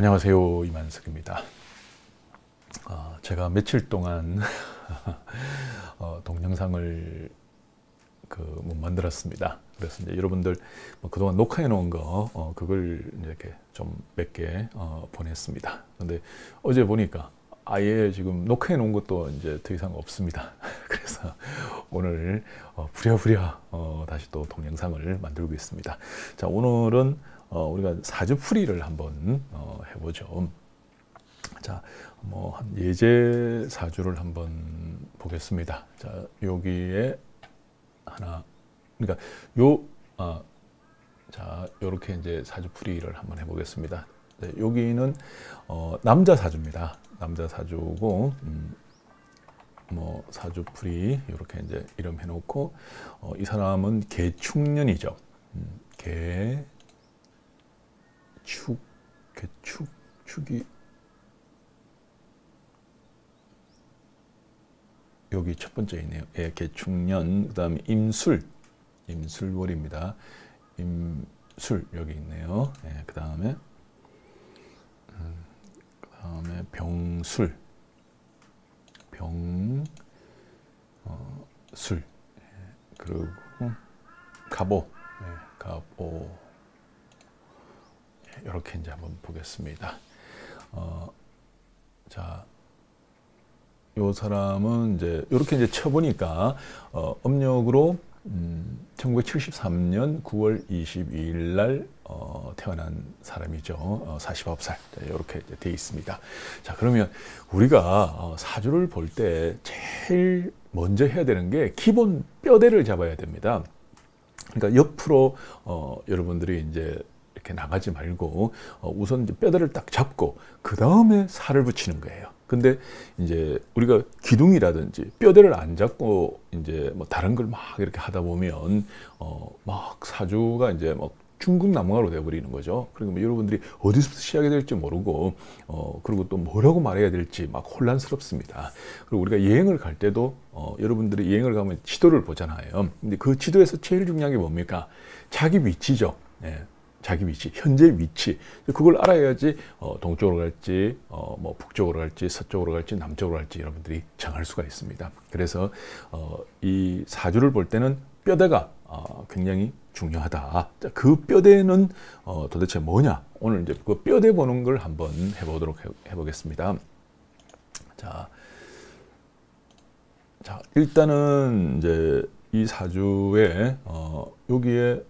안녕하세요 이만석입니다 어, 아, 제가 며칠 동안 어, 동영상을 그못 만들었습니다 그래서 이제 여러분들 뭐 그동안 녹화해 놓은 거 어, 그걸 이렇게 좀 몇개 어, 보냈습니다 근데 어제 보니까 아예 지금 녹화해 놓은 것도 이제 더 이상 없습니다 그래서 오늘 어, 부랴부랴 어, 다시 또 동영상을 만들고 있습니다 자 오늘은 어, 우리가 사주풀이를 한번 어, 해보죠. 자, 뭐 예제 사주를 한번 보겠습니다. 자, 여기에 하나, 그러니까 요, 아, 자, 요렇게 이제 사주풀이를 한번 해보겠습니다. 네, 여기는 어, 남자 사주입니다. 남자 사주고. 음, 뭐 사주풀이 이렇게 이제 이름 해놓고 어, 이 사람은 개축년이죠. 음, 개 축, 개축, 축이 여기 첫 번째 있네요. 예, 개축년, 그 다음에 임술, 임술월입니다. 임술 여기 있네요. 예, 그 다음에 음, 그 다음에 병술, 병술, 어, 예, 그리고 갑오, 예, 갑오. 이렇게 이제 한번 보겠습니다. 어, 자, 요 사람은 이제 이렇게 이제 쳐보니까 어, 음력으로 음, 1973년 9월 22일 날 어, 태어난 사람이죠. 어, 49살 이렇게 돼 있습니다. 자 그러면 우리가 어, 사주를 볼 때 제일 먼저 해야 되는 게 기본 뼈대를 잡아야 됩니다. 그러니까 옆으로 어, 여러분들이 이제 이렇게 나가지 말고 어, 우선 이제 뼈대를 딱 잡고 그 다음에 살을 붙이는 거예요. 근데 이제 우리가 기둥이라든지 뼈대를 안 잡고 이제 뭐 다른 걸 막 이렇게 하다 보면 어 막 사주가 이제 막 뭐 중국 남강으로 돼버리는 거죠. 그리고 뭐 여러분들이 어디서부터 시작해야 될지 모르고 어 그리고 또 뭐라고 말해야 될지 막 혼란스럽습니다. 그리고 우리가 여행을 갈 때도 어 여러분들이 여행을 가면 지도를 보잖아요. 근데 그 지도에서 제일 중요한 게 뭡니까? 자기 위치죠. 예, 자기 위치, 현재 위치 그걸 알아야지 어, 동쪽으로 갈지, 어, 뭐 북쪽으로 갈지, 서쪽으로 갈지, 남쪽으로 갈지 여러분들이 정할 수가 있습니다. 그래서 어, 이 사주를 볼 때는 뼈대가 어, 굉장히 중요하다. 그 뼈대는 어, 도대체 뭐냐? 오늘 이제 그 뼈대 보는 걸 한번 해보도록 해, 보겠습니다 자, 자 일단은 이제 이 사주에 어, 여기에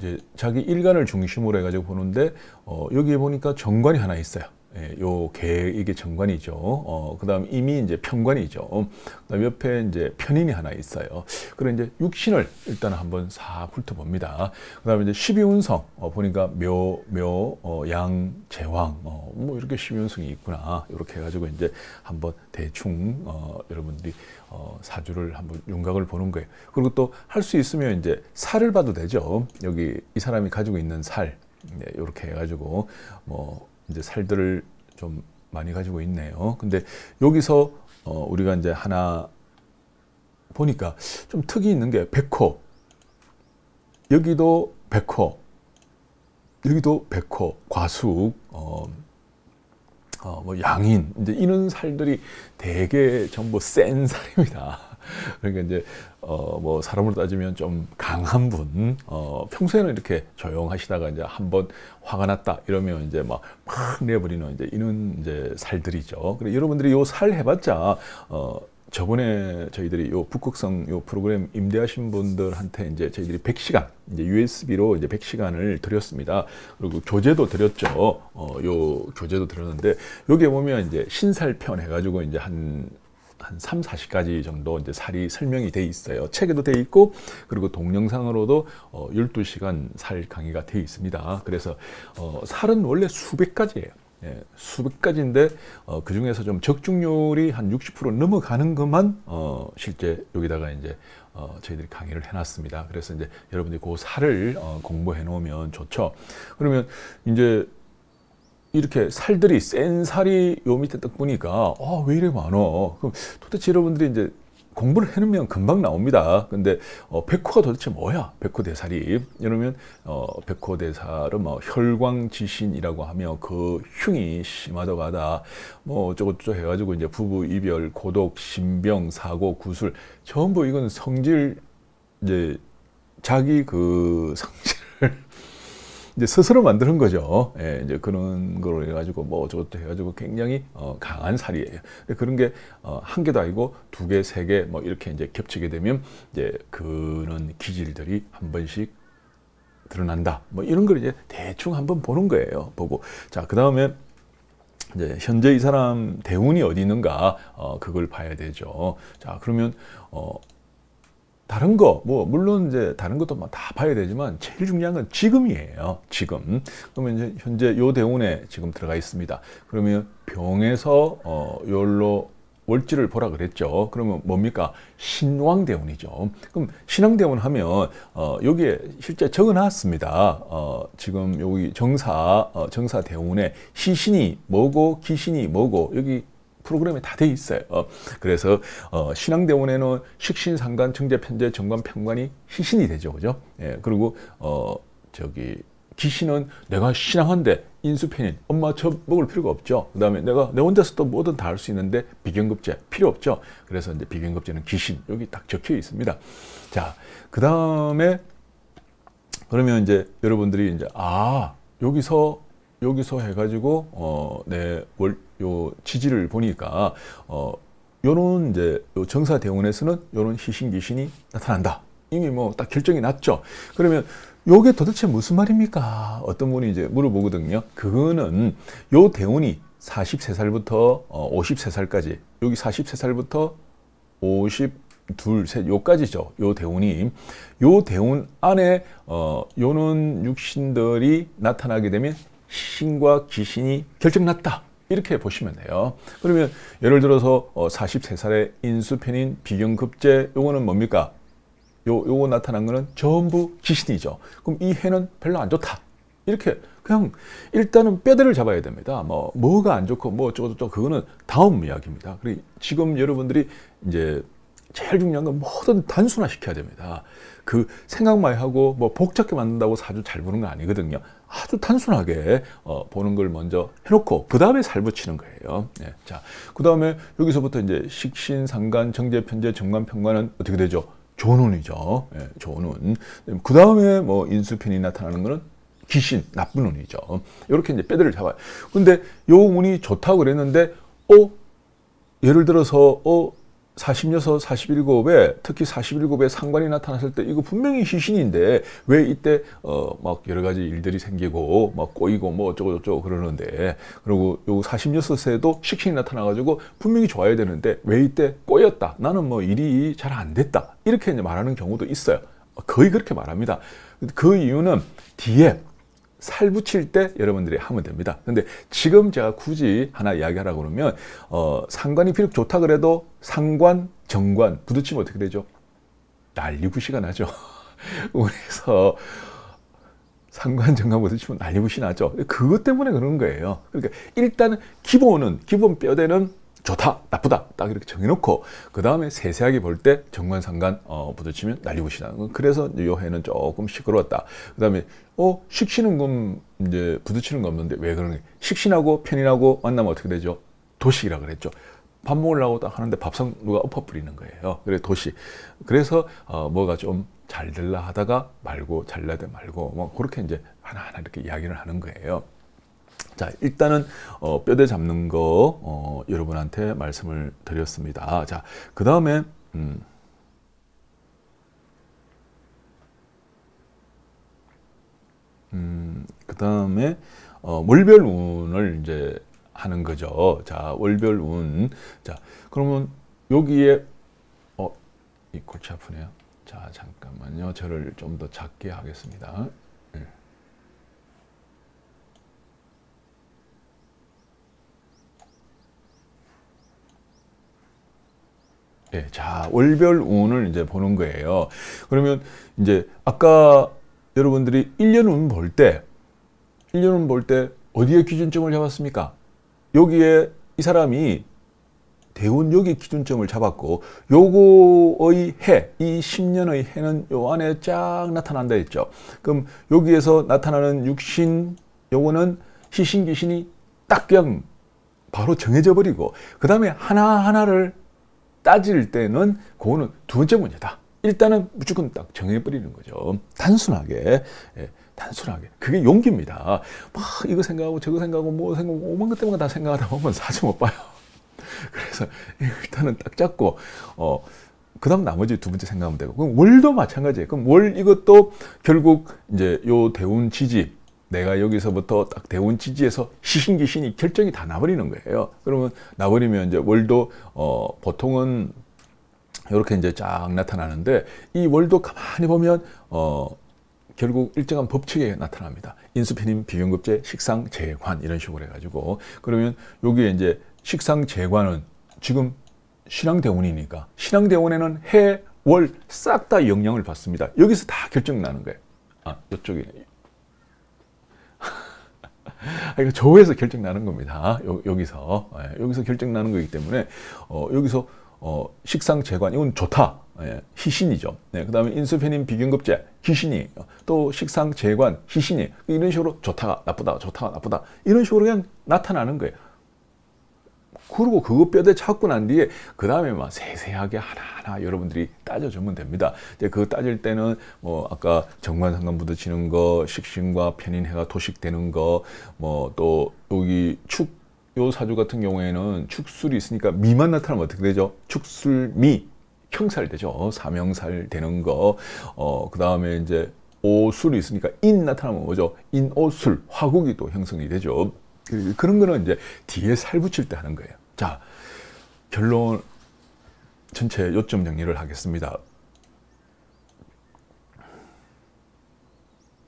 이제 자기 일간을 중심으로 해가지고 보는데 어, 여기 에 보니까 정관이 하나 있어요. 예, 요 계획이 정관이죠. 어, 그다음 이미 이제 평관이죠. 그다음 옆에 이제 편인이 하나 있어요. 그럼 이제 육신을 일단 한번 사 훑어봅니다. 그다음에 이제 십이운성 어, 보니까 묘, 묘, 어, 양, 제왕 어, 뭐 이렇게 십이운성이 있구나. 이렇게 해가지고 이제 한번 대충 어, 여러분들이 어, 사주를 한번 윤곽을 보는 거예요. 그리고 또 할 수 있으면 이제 살을 봐도 되죠. 여기 이 사람이 가지고 있는 살. 네, 이렇게 해가지고 뭐 이제 살들을 좀 많이 가지고 있네요. 근데 여기서 어, 우리가 이제 하나 보니까 좀 특이 있는 게 백호. 여기도 백호. 여기도 백호, 과숙, 어, 어, 뭐 양인 이제 이런 살들이 되게 전부 센 살입니다. 그러니까 이제 어 뭐 사람으로 따지면 좀 강한 분, 어 평소에는 이렇게 조용하시다가 이제 한 번 화가 났다 이러면 이제 막팍 내버리는 이제 이런 이제 살들이죠. 그래 여러분들이 요 살 해봤자 어 저번에 저희들이 요 북극성 요 프로그램 임대하신 분들한테 이제 저희들이 100시간 이제 USB로 이제 100시간을 드렸습니다. 그리고 교재도 드렸죠. 어, 요 교재도 드렸는데 여기에 보면 이제 신살편 해가지고 이제 한한 3, 40가지 정도 이제 살이 설명이 돼 있어요. 책에도 돼 있고 그리고 동영상으로도 어, 12시간 살 강의가 돼 있습니다. 그래서 어, 살은 원래 수백 가지예요. 예, 수백 가지인데 어, 그 중에서 좀 적중률이 한 60% 넘어가는 것만 어, 실제 여기다가 이제 어, 저희들이 강의를 해놨습니다. 그래서 이제 여러분들이 그 살을 어, 공부해 놓으면 좋죠. 그러면 이제 이렇게 살들이 센 살이 요 밑에 딱 보니까 아왜 이래 많어 그럼 도대체 여러분들이 이제 공부를 해놓으면 금방 나옵니다 근데 어, 백호가 도대체 뭐야 백호대사리 이러면 어, 백호대사를 뭐 혈광지신이라고 하며 그 흉이 심하다고 하다 뭐 어쩌고저쩌고 해가지고 이제 부부 이별 고독 신병 사고 구술 전부 이건 성질 이제 자기 그 성질 이제 스스로 만드는 거죠. 예, 이제 그런 걸 해가지고 뭐 저것도 해가지고 굉장히 어, 강한 살이에요. 그런 게한 어, 개도 아니고 두 개, 세 개 뭐 이렇게 이제 겹치게 되면 이제 그런 기질들이 한 번씩 드러난다. 뭐 이런 걸 이제 대충 한번 보는 거예요. 보고 자그 다음에 이제 현재 이 사람 대운이 어디 있는가 어, 그걸 봐야 되죠. 자 그러면 어, 다른 거, 뭐, 물론 이제 다른 것도 뭐 다 봐야 되지만 제일 중요한 건 지금이에요. 지금. 그러면 이제 현재 요 대운에 지금 들어가 있습니다. 그러면 병에서 어, 열로 월지를 보라 그랬죠. 그러면 뭡니까? 신왕대운이죠. 그럼 신왕대운 하면 어, 여기에 실제 적어놨습니다. 어, 지금 여기 정사 어, 정사대운에 시신이 뭐고 기신이 뭐고 여기 프로그램이 다돼 있어요. 어, 그래서 어, 신앙대원에는 식신, 상관 청재, 편재, 정관, 평관이 희신이 되죠. 그죠? 예, 그리고 어, 저기 기신은 내가 신앙한데 인수편인 엄마 저 먹을 필요가 없죠. 그 다음에 내가 내 혼자서 또 뭐든 다 할 수 있는데 비견급제 필요 없죠. 그래서 이제 비견급제는 기신 여기 딱 적혀 있습니다. 자, 그 다음에 그러면 이제 여러분들이 이제 아 여기서 여기서 해가지고 어, 내월 요 지지를 보니까 어, 요런 이제 요 정사 대원에서는 요런 희신 귀신이 나타난다. 이미 뭐 딱 결정이 났죠. 그러면 요게 도대체 무슨 말입니까? 어떤 분이 이제 물어보거든요. 그거는 요 대운이 43살부터 53살까지 어, 여기 43살부터 52, 셋 요까지죠. 요 대운이 요 대운 안에 어 요는 육신들이 나타나게 되면 신과 귀신이 결정났다. 이렇게 보시면 돼요. 그러면 예를 들어서 43살의 어, 인수편인 비경급제 요거는 뭡니까? 요, 요거 나타난 거는 전부 귀신이죠. 그럼 이 해는 별로 안 좋다. 이렇게 그냥 일단은 뼈대를 잡아야 됩니다. 뭐 뭐가 안 좋고 뭐 어쩌고저쩌고 그거는 다음 이야기입니다. 그리고 지금 여러분들이 이제 제일 중요한 건 뭐든 단순화 시켜야 됩니다. 그 생각만 하고 뭐 복잡하게 만든다고 사주 잘 보는 거 아니거든요. 아주 단순하게 어, 보는 걸 먼저 해놓고 그 다음에 살 붙이는 거예요. 네. 자, 그 다음에 여기서부터 이제 식신, 상간, 정제, 편제, 정관, 평관은 어떻게 되죠? 조운이죠. 예, 조운. 그 다음에 뭐 인수편이 나타나는 거는 귀신, 나쁜 운이죠. 이렇게 이제 빼들을 잡아요. 근데 요 운이 좋다고 그랬는데, 어? 예를 들어서, 어? 46, 47곱에 특히 47곱에 상관이 나타났을 때 이거 분명히 시신인데 왜 이때 어막 여러 가지 일들이 생기고 막 꼬이고 뭐 어쩌고 저쩌고 그러는데 그리고 요 46세도 식신이 나타나 가지고 분명히 좋아야 되는데 왜 이때 꼬였다. 나는 뭐 일이 잘 안 됐다. 이렇게 이제 말하는 경우도 있어요. 거의 그렇게 말합니다. 그 이유는 뒤에 살 붙일 때 여러분들이 하면 됩니다. 근데 지금 제가 굳이 하나 이야기하라고 그러면 어, 상관이 비록 좋다 그래도 상관, 정관 부딪히면 어떻게 되죠? 난리부시가 나죠. 그래서 상관, 정관 부딪히면 난리부시 나죠. 그것 때문에 그런 거예요. 그러니까 일단 기본은 기본 뼈대는 좋다, 나쁘다 딱 이렇게 정해놓고 그 다음에 세세하게 볼 때 정관상관 어, 부딪히면 난리부시다. 그래서 요 해는 조금 시끄러웠다. 그 다음에 어 식신은 건 이제 부딪히는 거 없는데 왜 그러는 식신하고 편인하고 만나면 어떻게 되죠? 도식이라 그랬죠. 밥 먹으려고 딱 하는데 밥상 누가 엎어뿌리는 거예요. 그래 도시. 그래서 어, 뭐가 좀잘 될라 하다가 말고 잘라야 말고 뭐 그렇게 이제 하나하나 이렇게 이야기를 하는 거예요. 자, 일단은 어, 뼈대 잡는 거 어, 여러분한테 말씀을 드렸습니다. 자, 그 다음에 음, 음, 그 다음에 어, 월별 운을 이제 하는 거죠. 자, 월별 운. 자, 그러면 여기에 어, 이 골치 아프네요. 자, 잠깐만요. 저를 좀 더 작게 하겠습니다. 예, 자, 월별 운을 이제 보는 거예요. 그러면 이제 아까 여러분들이 1년 운 볼 때, 1년 운 볼 때 어디에 기준점을 잡았습니까? 여기에 이 사람이 대운 여기 기준점을 잡았고 요거의 해, 이 10년의 해는 요 안에 쫙 나타난다 했죠. 그럼 여기에서 나타나는 육신 요거는 시신귀신이 딱 그냥 바로 정해져 버리고 그 다음에 하나하나를 따질 때는 그거는 두 번째 문제다. 일단은 무조건 딱 정해버리는 거죠. 단순하게. 예, 단순하게. 그게 용기입니다. 막 이거 생각하고 저거 생각하고 뭐 생각하고 오만 것 때문에 다 생각하다 보면 사지 못 봐요. 그래서 일단은 딱 잡고 어, 그 다음 나머지 두 번째 생각하면 되고 그럼 월도 마찬가지예요. 그럼 월 이것도 결국 이제 요 대운 지지 내가 여기서부터 딱 대운지지에서 시신기신이 결정이 다 나버리는 거예요. 그러면 나버리면 이제 월도 어, 보통은 이렇게 이제 쫙 나타나는데 이 월도 가만히 보면 어, 결국 일정한 법칙에 나타납니다. 인수피님, 비경급제, 식상, 재관 이런 식으로 해가지고 그러면 여기에 이제 식상, 재관은 지금 신앙대운이니까 신앙대운에는 해, 월 싹 다 영향을 받습니다. 여기서 다 결정나는 거예요. 아, 이쪽이네. 그러니까 아, 저에서 결정 나는 겁니다. 여, 기서 예, 여기서 결정 나는 거기 때문에 어, 여기서 어, 식상 재관 이건 좋다. 예, 희신이죠. 네, 그 다음에 인수페닌 비균급제 희신이 또 식상 재관 희신이 이런 식으로 좋다 나쁘다 좋다 나쁘다 이런 식으로 그냥 나타나는 거예요. 그리고 그거 뼈대 찾고 난 뒤에 그 다음에 막 세세하게 하나하나 여러분들이 따져주면 됩니다. 이제 그 따질 때는 뭐 아까 정관상관부터 치는 거, 식신과 편인해가 도식되는 거, 뭐 또 여기 축 요 사주 같은 경우에는 축술이 있으니까 미만 나타나면 어떻게 되죠? 축술미 형살 되죠. 사명살 되는 거. 어, 그 다음에 이제 오술이 있으니까 인 나타나면 뭐죠? 인오술, 화국이 또 형성이 되죠. 그런 거는 이제 뒤에 살 붙일 때 하는 거예요. 자, 결론 전체 요점 정리를 하겠습니다.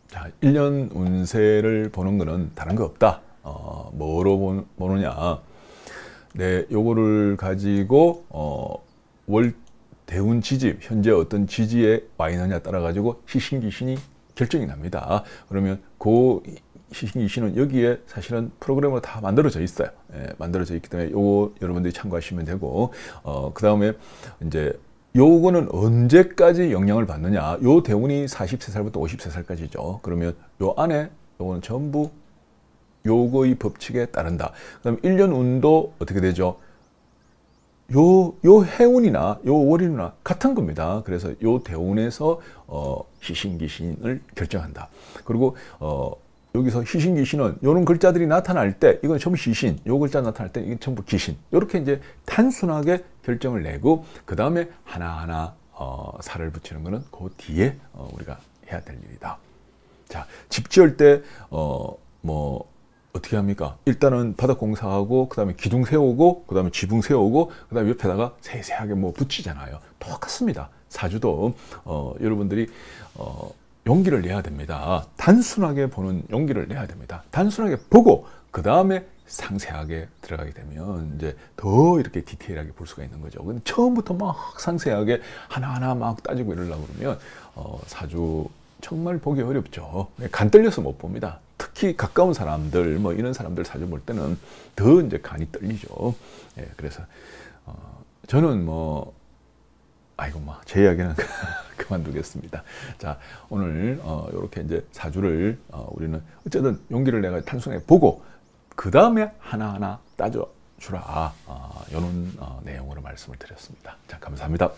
자, 1년 운세를 보는 거는 다른 거 없다. 어, 뭐로 보느냐. 네, 요거를 가지고, 어, 월, 대운 지지, 현재 어떤 지지에 와 있느냐 따라 가지고 시신기신이 결정이 납니다. 그러면 그 시신은 여기에 사실은 프로그램으로 다 만들어져 있어요. 예, 만들어져 있기 때문에 요거 여러분들이 참고하시면 되고 어, 그 다음에 이제 요거는 언제까지 영향을 받느냐 요 대운이 43살부터 53살까지죠. 그러면 요 안에 요거는 전부 요거의 법칙에 따른다. 그다 1년 운도 어떻게 되죠? 요, 요 해운이나 요월이나 같은 겁니다. 그래서 요 대운에서, 어, 시신기신을 결정한다. 그리고, 어, 여기서 희신 귀신은 이런 글자들이 나타날 때 이건 전부 희신요 글자 나타날 때이건 전부 귀신. 이렇게 이제 단순하게 결정을 내고 그 다음에 하나하나 어, 살을 붙이는 것은 그 뒤에 어, 우리가 해야 될 일이다. 자, 집 지을 때 어, 뭐 어떻게 합니까? 일단은 바닥 공사하고 그다음에 기둥 세우고 그다음에 지붕 세우고 그다음에 옆에다가 세세하게 뭐 붙이잖아요. 똑같습니다. 사주도 어, 여러분들이 어, 용기를 내야 됩니다. 단순하게 보는 용기를 내야 됩니다. 단순하게 보고 그 다음에 상세하게 들어가게 되면 이제 더 이렇게 디테일하게 볼 수가 있는 거죠. 근데 처음부터 막 상세하게 하나하나 막 따지고 이러려고 그러면 어, 사주 정말 보기 어렵죠. 네, 간 떨려서 못 봅니다. 특히 가까운 사람들 뭐 이런 사람들 사주 볼 때는 더 이제 간이 떨리죠. 예, 그래서 어, 저는 뭐 아이고 막제 뭐, 이야기는 그만두겠습니다. 자 오늘 어, 이렇게 이제 사주를 어, 우리는 어쨌든 용기를 내가 탄순해 보고 그 다음에 하나하나 따져 주라 아, 어, 이런 어, 내용으로 말씀을 드렸습니다. 자 감사합니다.